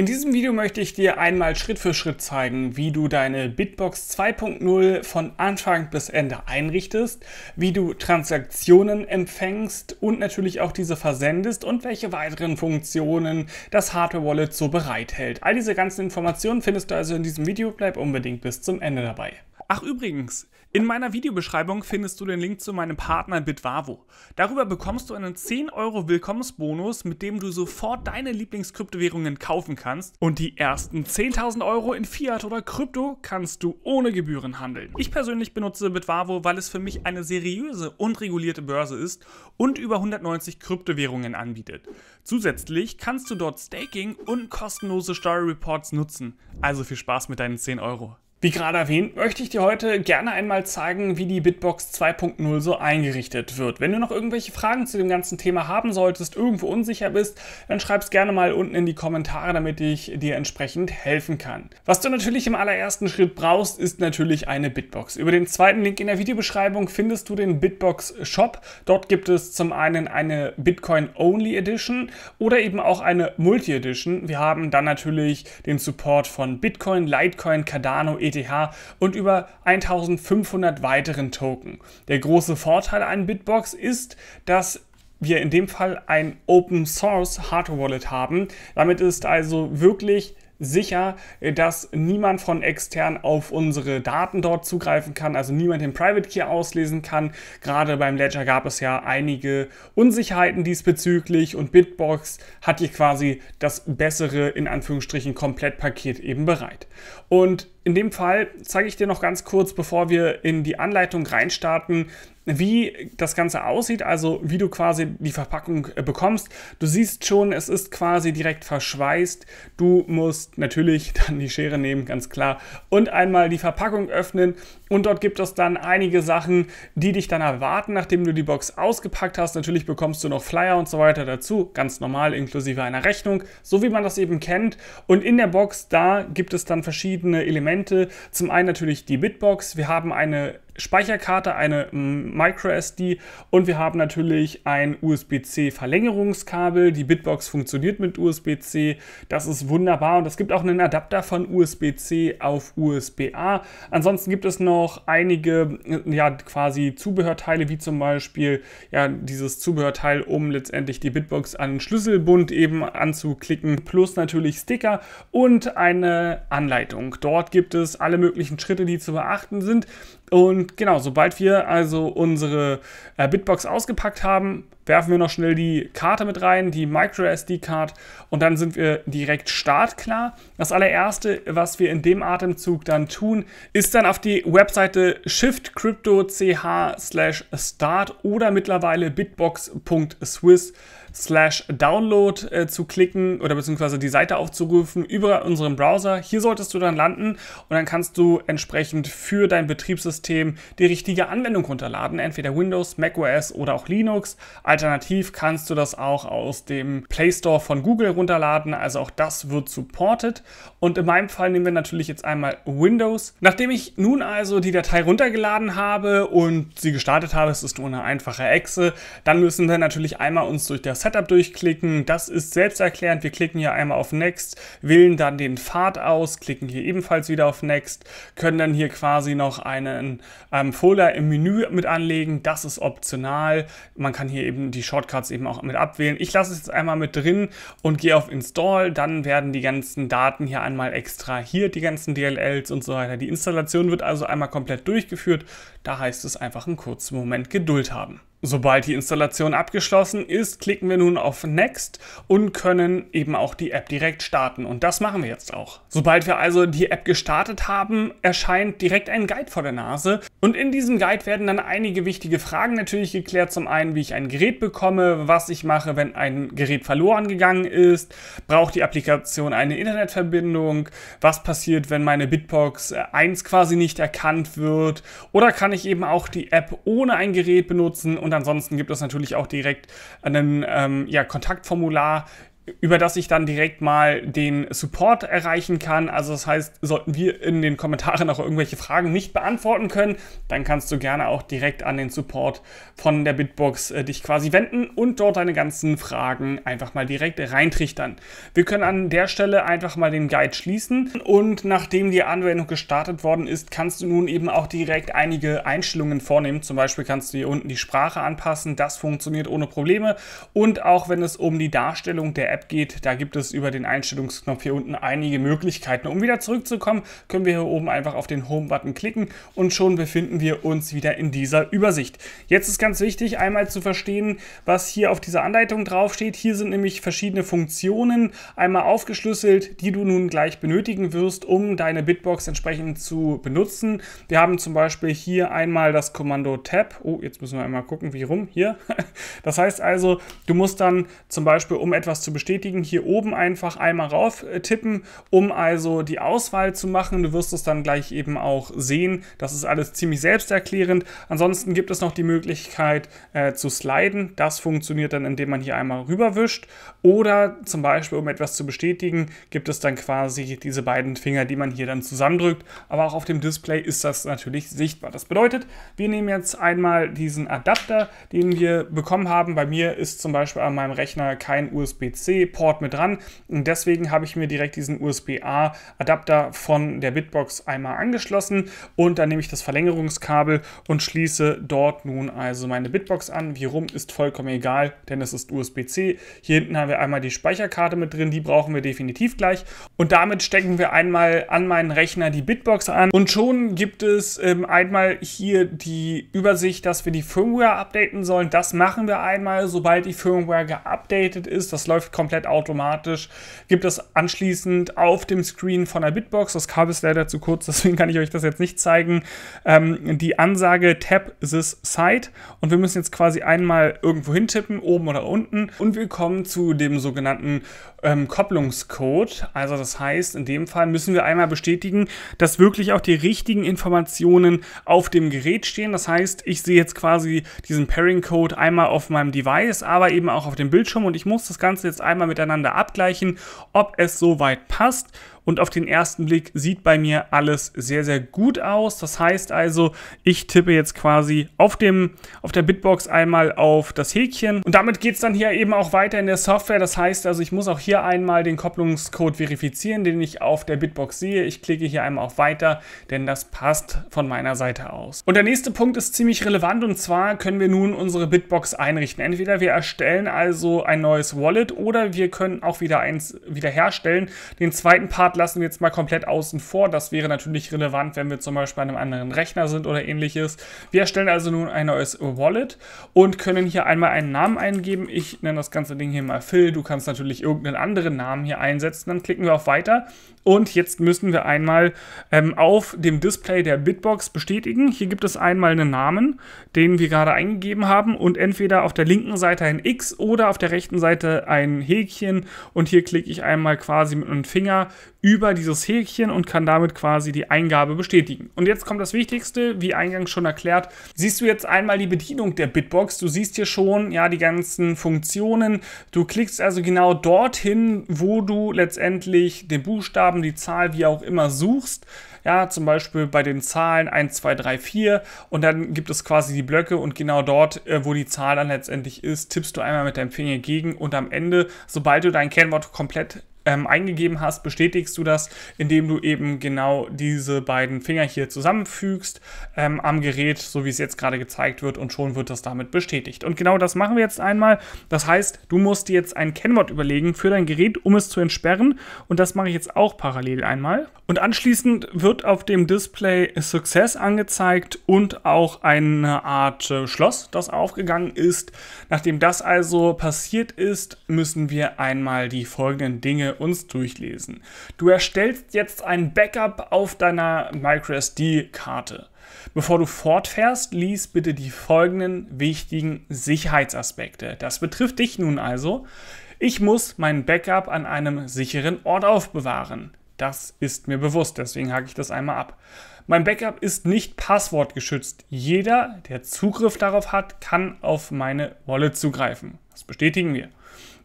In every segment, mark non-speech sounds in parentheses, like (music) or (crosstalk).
In diesem Video möchte ich dir einmal Schritt für Schritt zeigen, wie du deine Bitbox 2.0 von Anfang bis Ende einrichtest, wie du Transaktionen empfängst und natürlich auch diese versendest und welche weiteren Funktionen das Hardware Wallet so bereithält. All diese ganzen Informationen findest du also in diesem Video, bleib unbedingt bis zum Ende dabei. Ach übrigens, in meiner Videobeschreibung findest du den Link zu meinem Partner Bitwavo. Darüber bekommst du einen 10 Euro Willkommensbonus, mit dem du sofort deine Lieblingskryptowährungen kaufen kannst und die ersten 10.000 Euro in Fiat oder Krypto kannst du ohne Gebühren handeln. Ich persönlich benutze Bitwavo, weil es für mich eine seriöse und regulierte Börse ist und über 190 Kryptowährungen anbietet. Zusätzlich kannst du dort Staking und kostenlose Story Reports nutzen. Also viel Spaß mit deinen 10 Euro. Wie gerade erwähnt, möchte ich dir heute gerne einmal zeigen, wie die Bitbox 2.0 so eingerichtet wird. Wenn du noch irgendwelche Fragen zu dem ganzen Thema haben solltest, irgendwo unsicher bist, dann schreib es gerne mal unten in die Kommentare, damit ich dir entsprechend helfen kann. Was du natürlich im allerersten Schritt brauchst, ist natürlich eine Bitbox. Über den zweiten Link in der Videobeschreibung findest du den Bitbox Shop. Dort gibt es zum einen eine Bitcoin Only Edition oder eben auch eine Multi Edition. Wir haben dann natürlich den Support von Bitcoin, Litecoin, Cardano, ETH und über 1500 weiteren Token. Der große Vorteil an Bitbox ist, dass wir in dem Fall ein Open Source Hardware Wallet haben. Damit ist also wirklich sicher, dass niemand von extern auf unsere Daten dort zugreifen kann, also niemand den Private Key auslesen kann. Gerade beim Ledger gab es ja einige Unsicherheiten diesbezüglich und Bitbox hat hier quasi das bessere, in Anführungsstrichen, Komplettpaket eben bereit. Und in dem Fall zeige ich dir noch ganz kurz, bevor wir in die Anleitung reinstarten, wie das Ganze aussieht, also wie du quasi die Verpackung äh, bekommst. Du siehst schon, es ist quasi direkt verschweißt. Du musst natürlich (laughs) dann die Schere nehmen, ganz klar, und einmal die Verpackung öffnen und dort gibt es dann einige Sachen, die dich dann erwarten, nachdem du die Box ausgepackt hast. Natürlich bekommst du noch Flyer und so weiter dazu, ganz normal inklusive einer Rechnung, so wie man das eben kennt. Und in der Box, da gibt es dann verschiedene Elemente. Zum einen natürlich die Bitbox. Wir haben eine Speicherkarte, eine MicroSD und wir haben natürlich ein USB-C Verlängerungskabel. Die Bitbox funktioniert mit USB-C. Das ist wunderbar und es gibt auch einen Adapter von USB-C auf USB-A. Ansonsten gibt es noch einige ja quasi Zubehörteile wie zum Beispiel ja dieses Zubehörteil, um letztendlich die Bitbox an Schlüsselbund eben anzuklicken, plus natürlich Sticker und eine Anleitung. Dort gibt es alle möglichen Schritte, die zu beachten sind und genau, sobald wir also unsere äh, Bitbox ausgepackt haben, werfen wir noch schnell die Karte mit rein, die Micro sd card und dann sind wir direkt startklar. Das allererste, was wir in dem Atemzug dann tun, ist dann auf die Webseite shiftcrypto.ch start oder mittlerweile bitbox.swiss slash download äh, zu klicken oder beziehungsweise die Seite aufzurufen über unseren Browser. Hier solltest du dann landen und dann kannst du entsprechend für dein Betriebssystem Betriebssystem die richtige Anwendung runterladen, entweder Windows, macOS oder auch Linux. Alternativ kannst du das auch aus dem Play Store von Google runterladen, also auch das wird supported. Und in meinem Fall nehmen wir natürlich jetzt einmal Windows. Nachdem ich nun also die Datei runtergeladen habe und sie gestartet habe, es ist nur eine einfache Exe, dann müssen wir natürlich einmal uns durch das Setup durchklicken. Das ist selbsterklärend. Wir klicken hier einmal auf Next, wählen dann den Pfad aus, klicken hier ebenfalls wieder auf Next, können dann hier quasi noch einen einen ähm, Folder im Menü mit anlegen. Das ist optional. Man kann hier eben die Shortcuts eben auch mit abwählen. Ich lasse es jetzt einmal mit drin und gehe auf Install. Dann werden die ganzen Daten hier einmal extrahiert, die ganzen DLLs und so weiter. Die Installation wird also einmal komplett durchgeführt. Da heißt es einfach einen kurzen Moment Geduld haben. Sobald die Installation abgeschlossen ist, klicken wir nun auf Next und können eben auch die App direkt starten. Und das machen wir jetzt auch. Sobald wir also die App gestartet haben, erscheint direkt ein Guide vor der Nase. Und in diesem Guide werden dann einige wichtige Fragen natürlich geklärt. Zum einen, wie ich ein Gerät bekomme, was ich mache, wenn ein Gerät verloren gegangen ist, braucht die Applikation eine Internetverbindung, was passiert, wenn meine Bitbox 1 äh, quasi nicht erkannt wird oder kann ich eben auch die App ohne ein Gerät benutzen und ansonsten gibt es natürlich auch direkt ein ähm, ja, Kontaktformular über das ich dann direkt mal den Support erreichen kann. Also das heißt, sollten wir in den Kommentaren auch irgendwelche Fragen nicht beantworten können, dann kannst du gerne auch direkt an den Support von der Bitbox äh, dich quasi wenden und dort deine ganzen Fragen einfach mal direkt reintrichtern. Wir können an der Stelle einfach mal den Guide schließen und nachdem die Anwendung gestartet worden ist, kannst du nun eben auch direkt einige Einstellungen vornehmen. Zum Beispiel kannst du hier unten die Sprache anpassen, das funktioniert ohne Probleme und auch wenn es um die Darstellung der App geht. Da gibt es über den Einstellungsknopf hier unten einige Möglichkeiten. Um wieder zurückzukommen, können wir hier oben einfach auf den Home-Button klicken und schon befinden wir uns wieder in dieser Übersicht. Jetzt ist ganz wichtig, einmal zu verstehen, was hier auf dieser Anleitung draufsteht. Hier sind nämlich verschiedene Funktionen einmal aufgeschlüsselt, die du nun gleich benötigen wirst, um deine Bitbox entsprechend zu benutzen. Wir haben zum Beispiel hier einmal das Kommando Tab. Oh, jetzt müssen wir einmal gucken, wie rum. Hier. (laughs) Das heißt also, du musst dann zum Beispiel, um etwas zu bestätigen, hier oben einfach einmal rauf äh, tippen, um also die Auswahl zu machen. Du wirst es dann gleich eben auch sehen. Das ist alles ziemlich selbsterklärend. Ansonsten gibt es noch die Möglichkeit äh, zu sliden. Das funktioniert dann, indem man hier einmal rüberwischt. Oder zum Beispiel, um etwas zu bestätigen, gibt es dann quasi diese beiden Finger, die man hier dann zusammendrückt. Aber auch auf dem Display ist das natürlich sichtbar. Das bedeutet, wir nehmen jetzt einmal diesen Adapter, den wir bekommen haben. Bei mir ist zum Beispiel an meinem Rechner kein USB-C USB-C-Port mit dran. Und deswegen habe ich mir direkt diesen USB-A-Adapter von der Bitbox einmal angeschlossen und dann nehme ich das Verlängerungskabel und schließe dort nun also meine Bitbox an. Wie rum ist vollkommen egal, denn es ist USB-C. Hier hinten haben wir einmal die Speicherkarte mit drin, die brauchen wir definitiv gleich. Und damit stecken wir einmal an meinen Rechner die Bitbox an und schon gibt es ähm, einmal hier die Übersicht, dass wir die Firmware updaten sollen. Das machen wir einmal, sobald die Firmware geupdatet ist. Das läuft komplett automatisch. Gibt es anschließend auf dem Screen von der Bitbox, das Kabel ist leider zu kurz, (laughs) deswegen kann ich euch das jetzt nicht zeigen, ähm, die Ansage Tap this site und wir müssen jetzt quasi einmal irgendwo hintippen, oben oder unten und wir kommen zu dem sogenannten ähm, Kopplungscode. Also das heißt, in dem Fall müssen wir einmal bestätigen, dass wirklich auch die richtigen Informationen auf dem Gerät stehen. Das heißt, ich sehe jetzt quasi diesen Pairing-Code einmal auf meinem Device, aber eben auch auf dem Bildschirm und ich muss das Ganze jetzt einmal einmal miteinander abgleichen, ob es soweit passt und auf den ersten Blick sieht bei mir alles sehr, sehr gut aus. Das heißt also, ich tippe jetzt quasi auf, dem, auf der Bitbox einmal auf das Häkchen und damit geht es dann hier eben auch weiter in der Software. Das heißt also, ich muss auch hier einmal den Kopplungscode verifizieren, den ich auf der Bitbox sehe. Ich klicke hier einmal auf Weiter, denn das passt von meiner Seite aus. Und der nächste Punkt ist ziemlich relevant und zwar können wir nun unsere Bitbox einrichten. Entweder wir erstellen also ein neues Wallet oder wir können auch wieder eins wiederherstellen. Den zweiten Part Festplatte lassen wir jetzt mal komplett außen vor. Das wäre natürlich relevant, wenn wir zum Beispiel an einem anderen Rechner sind oder ähnliches. Wir erstellen also nun ein neues Wallet und können hier einmal einen Namen eingeben. Ich nenne das ganze Ding hier mal Phil. Du kannst natürlich irgendeinen anderen Namen hier einsetzen. Dann klicken wir auf Weiter und jetzt müssen wir einmal ähm, auf dem Display der Bitbox bestätigen. Hier gibt es einmal einen Namen, den wir gerade eingegeben haben und entweder auf der linken Seite ein X oder auf der rechten Seite ein Häkchen und hier klicke ich einmal quasi mit einem Finger über dieses Häkchen und kann damit quasi die Eingabe bestätigen. Und jetzt kommt das Wichtigste, wie eingangs schon erklärt, siehst du jetzt einmal die Bedienung der Bitbox. Du siehst hier schon ja die ganzen Funktionen. Du klickst also genau dorthin, wo du letztendlich den Buchstaben, die Zahl, wie auch immer suchst. Ja, zum Beispiel bei den Zahlen 1, 2, 3, 4 und dann gibt es quasi die Blöcke und genau dort, äh, wo die Zahl dann letztendlich ist, tippst du einmal mit deinem Finger gegen und am Ende, sobald du dein Kennwort komplett ähm, eingegeben hast, bestätigst du das, indem du eben genau diese beiden Finger hier zusammenfügst ähm, am Gerät, so wie es jetzt gerade gezeigt wird und schon wird das damit bestätigt. Und genau das machen wir jetzt einmal. Das heißt, du musst dir jetzt ein Kennwort überlegen für dein Gerät, um es zu entsperren und das mache ich jetzt auch parallel einmal. Und anschließend wird auf dem Display Success angezeigt und auch eine Art äh, Schloss, das aufgegangen ist. Nachdem das also passiert ist, müssen wir einmal die folgenden Dinge uns durchlesen. Du erstellst jetzt ein Backup auf deiner microSD-Karte. Bevor du fortfährst, lies bitte die folgenden wichtigen Sicherheitsaspekte. Das betrifft dich nun also. Ich muss mein Backup an einem sicheren Ort aufbewahren. Das ist mir bewusst, deswegen hake ich das einmal ab. Mein Backup ist nicht passwortgeschützt. Jeder, der Zugriff darauf hat, kann auf meine Wallet zugreifen. Das bestätigen wir.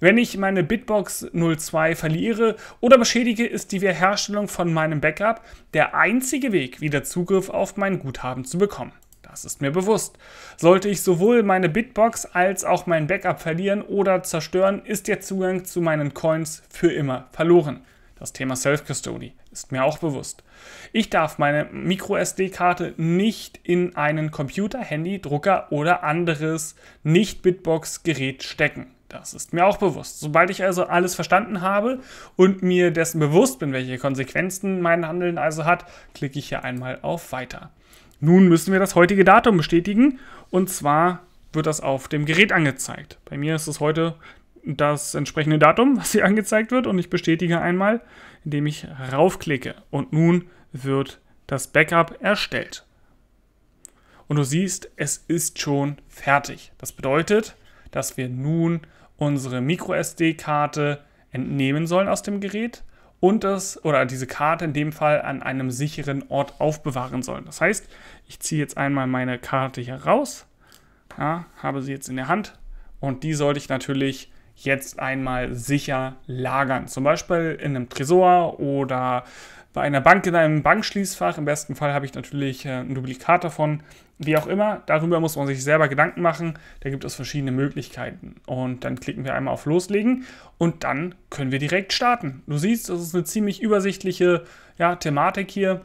Wenn ich meine Bitbox 02 verliere oder beschädige, ist die Wiederherstellung von meinem Backup der einzige Weg, wieder Zugriff auf mein Guthaben zu bekommen. Das ist mir bewusst. Sollte ich sowohl meine Bitbox als auch mein Backup verlieren oder zerstören, ist der Zugang zu meinen Coins für immer verloren. Das Thema Self-Custody ist mir auch bewusst. Ich darf meine MicroSD-Karte nicht in einen Computer, Handy, Drucker oder anderes Nicht-Bitbox-Gerät stecken. Das ist mir auch bewusst. Sobald ich also alles verstanden habe und mir dessen bewusst bin, welche Konsequenzen mein Handeln also hat, klicke ich hier einmal auf Weiter. Nun müssen wir das heutige Datum bestätigen und zwar wird das auf dem Gerät angezeigt. Bei mir ist es heute das entsprechende Datum, was hier angezeigt wird und ich bestätige einmal, indem ich raufklicke und nun wird das Backup erstellt. Und du siehst, es ist schon fertig. Das bedeutet, dass wir nun unsere MicroSD-Karte entnehmen sollen aus dem Gerät und das oder diese Karte in dem Fall an einem sicheren Ort aufbewahren sollen. Das heißt, ich ziehe jetzt einmal meine Karte hier raus, ja, habe sie jetzt in der Hand und die sollte ich natürlich jetzt einmal sicher lagern. Zum Beispiel in einem Tresor oder bei einer Bank in einem Bankschließfach. Im besten Fall habe ich natürlich äh, ein Duplikat davon. Wie auch immer, darüber muss man sich selber Gedanken machen. Da gibt es verschiedene Möglichkeiten. Und dann klicken wir einmal auf Loslegen und dann können wir direkt starten. Du siehst, das ist eine ziemlich übersichtliche ja, Thematik hier.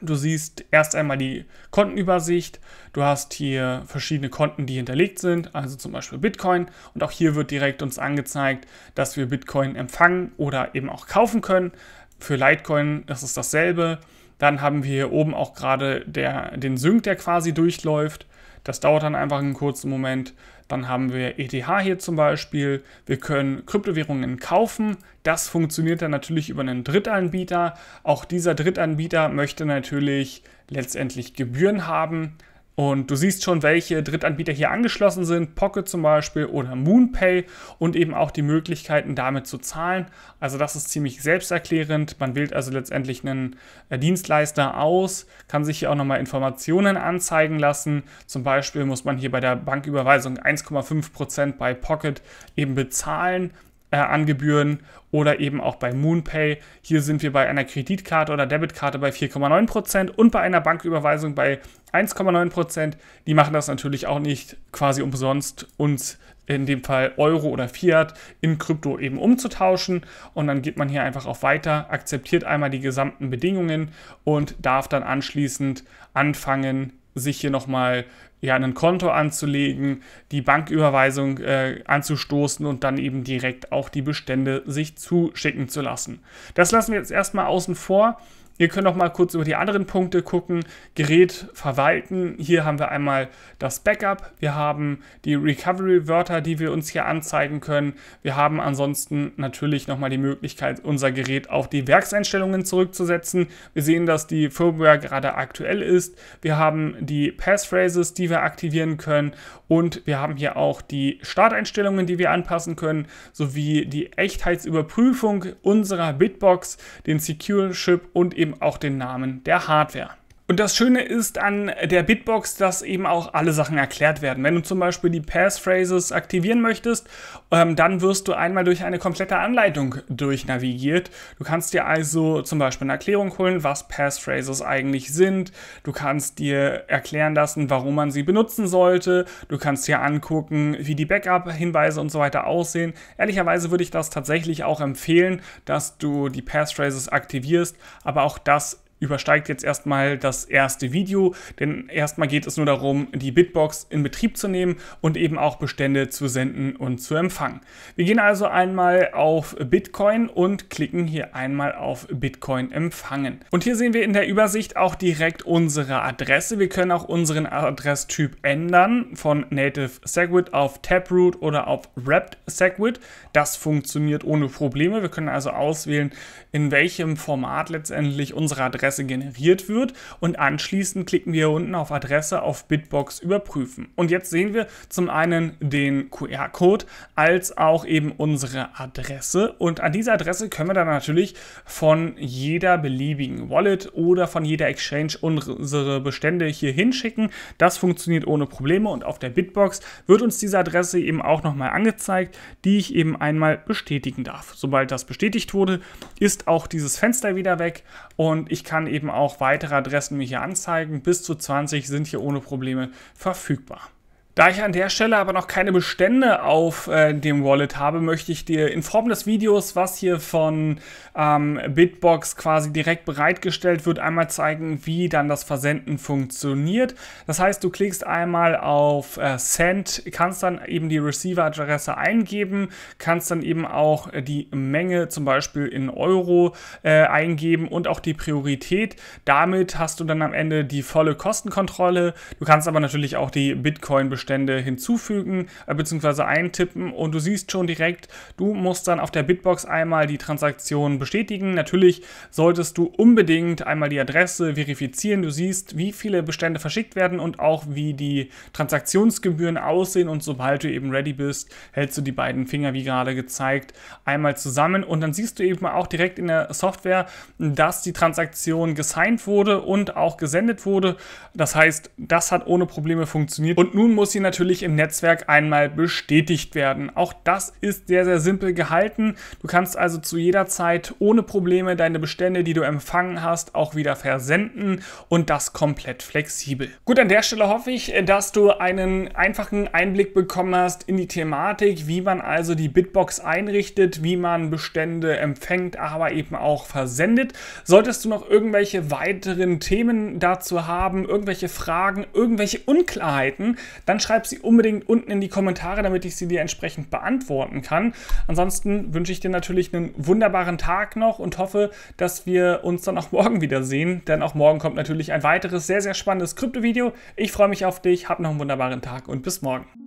Du siehst erst einmal die Kontenübersicht. Du hast hier verschiedene Konten, die hinterlegt sind, also zum Beispiel Bitcoin. Und auch hier wird direkt uns angezeigt, dass wir Bitcoin empfangen oder eben auch kaufen können. Für Litecoin ist es dasselbe. Dann haben wir hier oben auch gerade der, den Sync, der quasi durchläuft. Das dauert dann einfach einen kurzen Moment. Dann haben wir ETH hier zum Beispiel. Wir können Kryptowährungen kaufen. Das funktioniert dann natürlich über einen Drittanbieter. Auch dieser Drittanbieter möchte natürlich letztendlich Gebühren haben. Und du siehst schon, welche Drittanbieter hier angeschlossen sind, Pocket zum Beispiel oder Moonpay und eben auch die Möglichkeiten damit zu zahlen. Also das ist ziemlich selbsterklärend. Man wählt also letztendlich einen äh, Dienstleister aus, kann sich hier auch nochmal Informationen anzeigen lassen. Zum Beispiel muss man hier bei der Banküberweisung 1,5% bei Pocket eben bezahlen äh, an Gebühren oder eben auch bei MoonPay. Hier sind wir bei einer Kreditkarte oder Debitkarte bei 4,9% und bei einer Banküberweisung bei 1,9%. Die machen das natürlich auch nicht quasi umsonst, uns in dem Fall Euro oder Fiat in Krypto eben umzutauschen. Und dann geht man hier einfach auf Weiter, akzeptiert einmal die gesamten Bedingungen und darf dann anschließend anfangen, sich hier nochmal ja, ein Konto anzulegen, die Banküberweisung äh, anzustoßen und dann eben direkt auch die Bestände sich zuschicken zu lassen. Das lassen wir jetzt erstmal außen vor Ihr könnt noch mal kurz über die anderen Punkte gucken. Gerät verwalten. Hier haben wir einmal das Backup. Wir haben die Recovery-Wörter, die wir uns hier anzeigen können. Wir haben ansonsten natürlich noch mal die Möglichkeit, unser Gerät auf die Werkseinstellungen zurückzusetzen. Wir sehen, dass die Firmware gerade aktuell ist. Wir haben die Passphrases, die wir aktivieren können. Und wir haben hier auch die Starteinstellungen, die wir anpassen können, sowie die Echtheitsüberprüfung unserer Bitbox, den Secure Chip und eben auch den Namen der Hardware. Und das Schöne ist an der Bitbox, dass eben auch alle Sachen erklärt werden. Wenn du zum Beispiel die Passphrases aktivieren möchtest, ähm, dann wirst du einmal durch eine komplette Anleitung durchnavigiert. Du kannst dir also zum Beispiel eine Erklärung holen, was Passphrases eigentlich sind. Du kannst dir erklären lassen, warum man sie benutzen sollte. Du kannst dir angucken, wie die Backup-Hinweise und so weiter aussehen. Ehrlicherweise würde ich das tatsächlich auch empfehlen, dass du die Passphrases aktivierst, aber auch das übersteigt jetzt erstmal das erste Video, denn erstmal geht es nur darum, die Bitbox in Betrieb zu nehmen und eben auch Bestände zu senden und zu empfangen. Wir gehen also einmal auf Bitcoin und klicken hier einmal auf Bitcoin empfangen. Und hier sehen wir in der Übersicht auch direkt unsere Adresse. Wir können auch unseren Adresstyp ändern von Native Segwit auf Taproot oder auf Wrapped Segwit. Das funktioniert ohne Probleme. Wir können also auswählen, in welchem Format letztendlich unsere Adresse Adresse generiert wird und anschließend klicken wir unten auf Adresse auf Bitbox überprüfen. Und jetzt sehen wir zum einen den QR-Code als auch eben unsere Adresse und an dieser Adresse können wir dann natürlich von jeder beliebigen Wallet oder von jeder Exchange unsere Bestände hier hinschicken. Das funktioniert ohne Probleme und auf der Bitbox wird uns diese Adresse eben auch nochmal angezeigt, die ich eben einmal bestätigen darf. Sobald das bestätigt wurde, ist auch dieses Fenster wieder weg und ich kann kann eben auch weitere Adressen mir hier anzeigen. Bis zu 20 sind hier ohne Probleme verfügbar. Da ich an der Stelle aber noch keine Bestände auf äh, dem Wallet habe, möchte ich dir in Form des Videos, was hier von ähm, Bitbox quasi direkt bereitgestellt wird, einmal zeigen, wie dann das Versenden funktioniert. Das heißt, du klickst einmal auf äh, Send, kannst dann eben die Receiver-Adresse eingeben, kannst dann eben auch äh, die Menge zum Beispiel in Euro äh, eingeben und auch die Priorität. Damit hast du dann am Ende die volle Kostenkontrolle. Du kannst aber natürlich auch die Bitcoin-Bestände Bestände hinzufügen äh, bzw. eintippen und du siehst schon direkt, du musst dann auf der Bitbox einmal die Transaktion bestätigen. Natürlich solltest du unbedingt einmal die Adresse verifizieren. Du siehst, wie viele Bestände verschickt werden und auch wie die Transaktionsgebühren aussehen und sobald du eben ready bist, hältst du die beiden Finger wie gerade gezeigt einmal zusammen und dann siehst du eben auch direkt in der Software, dass die Transaktion gesigned wurde und auch gesendet wurde. Das heißt, das hat ohne Probleme funktioniert und nun muss muss hier natürlich im Netzwerk einmal bestätigt werden. Auch das ist sehr, sehr simpel gehalten. Du kannst also zu jeder Zeit ohne Probleme deine Bestände, die du empfangen hast, auch wieder versenden und das komplett flexibel. Gut, an der Stelle hoffe ich, dass du einen einfachen Einblick bekommen hast in die Thematik, wie man also die Bitbox einrichtet, wie man Bestände empfängt, aber eben auch versendet. Solltest du noch irgendwelche weiteren Themen dazu haben, irgendwelche Fragen, irgendwelche Unklarheiten, dann schreib sie unbedingt unten in die Kommentare, damit ich sie dir entsprechend beantworten kann. Ansonsten wünsche ich dir natürlich einen wunderbaren Tag noch und hoffe, dass wir uns dann auch (laughs) morgen wiedersehen, denn auch morgen kommt natürlich ein weiteres sehr, sehr spannendes Krypto-Video. Ich freue mich auf dich, hab noch einen wunderbaren Tag und bis morgen.